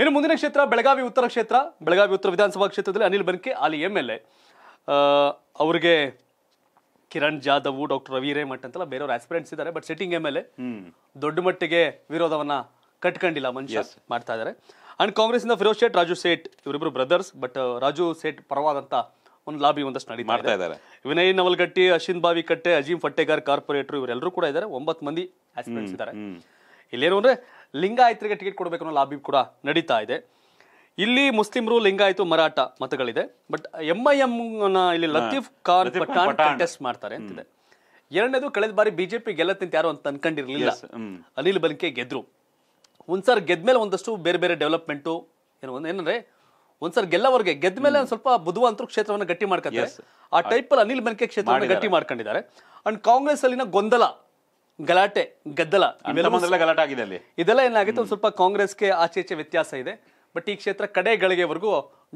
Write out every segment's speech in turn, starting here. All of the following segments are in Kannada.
ಇನ್ನು ಮುಂದಿನ ಕ್ಷೇತ್ರ ಬೆಳಗಾವಿ ಉತ್ತರ ಕ್ಷೇತ್ರ ಬೆಳಗಾವಿ ಉತ್ತರ ವಿಧಾನಸಭಾ ಕ್ಷೇತ್ರದಲ್ಲಿ ಅನಿಲ್ ಬನ್ಕೆ ಅಲ್ಲಿ ಎಮ್ ಎಲ್ ಎ ಅವ್ರಿಗೆ ಕಿರಣ್ ಜಾಧವ್ ಡಾಕ್ಟರ್ ರವಿ ರೇಮಠ್ ಅಂತೆಲ್ಲ ಬೇರೆಯವ್ರ ಆಸ್ಪಿರೆಂಟ್ಸ್ ಇದ್ದಾರೆ but sitting M L A ದೊಡ್ಡ ಮಟ್ಟಿಗೆ ವಿರೋಧವನ್ನ ಕಟ್ಕೊಂಡಿಲ್ಲ ಮನುಷ್ಯ ಮಾಡ್ತಾ ಇದ್ದಾರೆ ಅಂಡ್ ಕಾಂಗ್ರೆಸ್ ಇಂದ ಫಿರೋಜ್ ಶೇಟ್ ರಾಜು ಸೇಟ್ ಇವರಿಬ್ರು ಬ್ರದರ್ಸ್ ಬಟ್ ರಾಜು ಸೇಠ್ ಪರವಾದಂತ ಒಂದು ಲಾಬಿ ಒಂದಷ್ಟು ನಡೀತಾ ಮಾಡ್ತಾ ಇದ್ದಾರೆ ವಿನಯ್ ನವಲ್ಗಟ್ಟಿ ಅಶಿನ್ ಬಾವಿ ಕಟ್ಟೆ ಅಜೀಂ ಫಟ್ಟೇಗಾರ್ ಕಾರ್ಪೊರೇಟರ್ ಇವರೆಲ್ಲರೂ ಕೂಡ ಇದ್ದಾರೆ ಒಂಬತ್ತು ಮಂದಿ ಆಸ್ಪಿರೆಂಟ್ಸ್ ಇದ್ದಾರೆ ಇಲ್ಲೇನು ಅಂದ್ರೆ ಲಿಂಗಾಯತರಿಗೆ ಟಿಕೆಟ್ ಕೊಡಬೇಕು ಅನ್ನೋ ಲಾಬಿ ಕೂಡ ನಡೀತಾ ಇದೆ ಇಲ್ಲಿ ಮುಸ್ಲಿಮರು ಲಿಂಗಾಯತು ಮರಾಠ ಮತಗಳಿದೆ ಬಟ್ ಎಂ ಐ ಎಂ ಇಲ್ಲಿ ಲತೀಫ್ ಖಾನ್ ಪಠಾಣ್ ಕಂಟೆಸ್ಟ್ ಮಾಡ್ತಾರೆ ಅಂತಿದೆ ಎರಡನೇದು ಕಳೆದ ಬಾರಿ ಬಿಜೆಪಿ ಗೆಲ್ಲತ್ತಂತ ಯಾರು ಅಂತ ಅನ್ಕೊಂಡಿರಲಿಲ್ಲ ಅನಿಲ್ ಬಲ್ಕೆ ಗೆದ್ರು ಒಂದ್ಸಾರಿ ಗೆದ್ಮೇಲೆ ಒಂದಷ್ಟು ಬೇರೆ ಬೇರೆ ಡೆವಲಪ್ಮೆಂಟ್ ಏನು ಏನಂದ್ರೆ ಒಂದ್ಸರ್ ಗೆಲ್ಲವರಿಗೆ ಗೆದ್ದ ಮೇಲೆ ಸ್ವಲ್ಪ ಬುಧವಂತರು ಕ್ಷೇತ್ರವನ್ನು ಗಟ್ಟಿ ಮಾಡ್ಕೊತಾರೆ ಆ ಟೈಪ್ ಅಲ್ಲಿ ಅನಿಲ್ ಬಲಿಕೆ ಕ್ಷೇತ್ರ ಗಟ್ಟಿ ಮಾಡ್ಕೊಂಡಿದ್ದಾರೆ ಅಂಡ್ ಕಾಂಗ್ರೆಸ್ ಅಲ್ಲಿನ ಗೊಂದಲ ಗಲಾಟೆ ಗದ್ದಲ ಗಲಾಟೆ ಆಗಿದೆ ಅಲ್ಲಿ ಇದೆಲ್ಲ ಏನಾಗುತ್ತೆ ಒಂದು ಸ್ವಲ್ಪ ಕಾಂಗ್ರೆಸ್ಗೆ ಆಚೆ ಈಚೆ ವ್ಯತ್ಯಾಸ ಇದೆ ಬಟ್ ಈ ಕ್ಷೇತ್ರ ಕಡೆ ಗಳಿಗೆವರೆಗೂ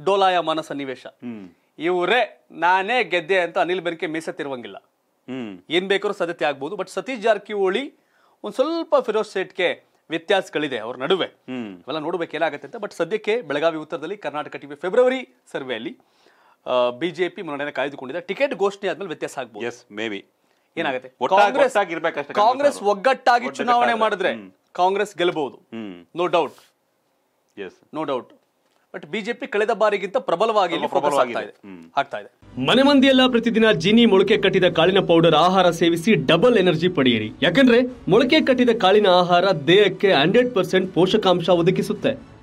ಡೋಲಾಯಮಾನ ಸನ್ನಿವೇಶ ಇವರೇ ನಾನೇ ಗೆದ್ದೆ ಅಂತ ಅನಿಲ್ ಬೆನ್ಕೆ ಮೀಸತ್ತಿರುವಂಗಿಲ್ಲ ಏನ್ ಬೇಕಾದ್ರು ಸದ್ಯತೆ ಆಗ್ಬಹುದು ಬಟ್ ಸತೀಶ್ ಜಾರಕಿಹೊಳಿ ಒಂದ್ ಸ್ವಲ್ಪ ಫಿರೋಜ್ ಸೇಟ್ಗೆ ವ್ಯತ್ಯಾಸಗಳಿದೆ ಅವ್ರ ನಡುವೆ ಇವೆಲ್ಲ ನೋಡ್ಬೇಕು ಏನಾಗುತ್ತೆ ಅಂತ ಬಟ್ ಸದ್ಯಕ್ಕೆ ಬೆಳಗಾವಿ ಉತ್ತರದಲ್ಲಿ ಕರ್ನಾಟಕ ಟಿವಿ ಫೆಬ್ರವರಿ ಸರ್ವೆಯಲ್ಲಿ ಬಿಜೆಪಿ ಮುನ್ನಡೆಯನ್ನು ಕಾಯ್ದುಕೊಂಡಿದೆ ಟಿಕೆಟ್ ಘೋಷಣೆ ಆದ್ಮೇಲೆ ವ್ಯತ್ಯಾಸ ಆಗ್ಬೋದು ಎಸ್ ಮೇ ಬಿ ಏನಾಗುತ್ತೆ ಕಾಂಗ್ರೆಸ್ ಕಾಂಗ್ರೆಸ್ ಒಗ್ಗಟ್ಟಾಗಿ ಚುನಾವಣೆ ಮಾಡಿದ್ರೆ ಕಾಂಗ್ರೆಸ್ ಗೆಲ್ಲಬಹುದು no doubt no doubt but BJP ಕಳೆದ ಬಾರಿಗಿಂತ ಪ್ರಬಲವಾಗಿ ಮನೆ ಮಂದಿಯೆಲ್ಲ ಪ್ರತಿದಿನ ಜಿನಿ ಮೊಳಕೆ ಕಟ್ಟಿದ ಕಾಳಿನ ಪೌಡರ್ ಆಹಾರ ಸೇವಿಸಿ ಡಬಲ್ ಎನರ್ಜಿ ಪಡೆಯಿರಿ ಯಾಕಂದ್ರೆ ಮೊಳಕೆ ಕಟ್ಟಿದ ಕಾಳಿನ ಆಹಾರ ದೇಹಕ್ಕೆ ಹಂಡ್ರೆಡ್ ಪರ್ಸೆಂಟ್ ಪೋಷಕಾಂಶ ಒದಗಿಸುತ್ತೆ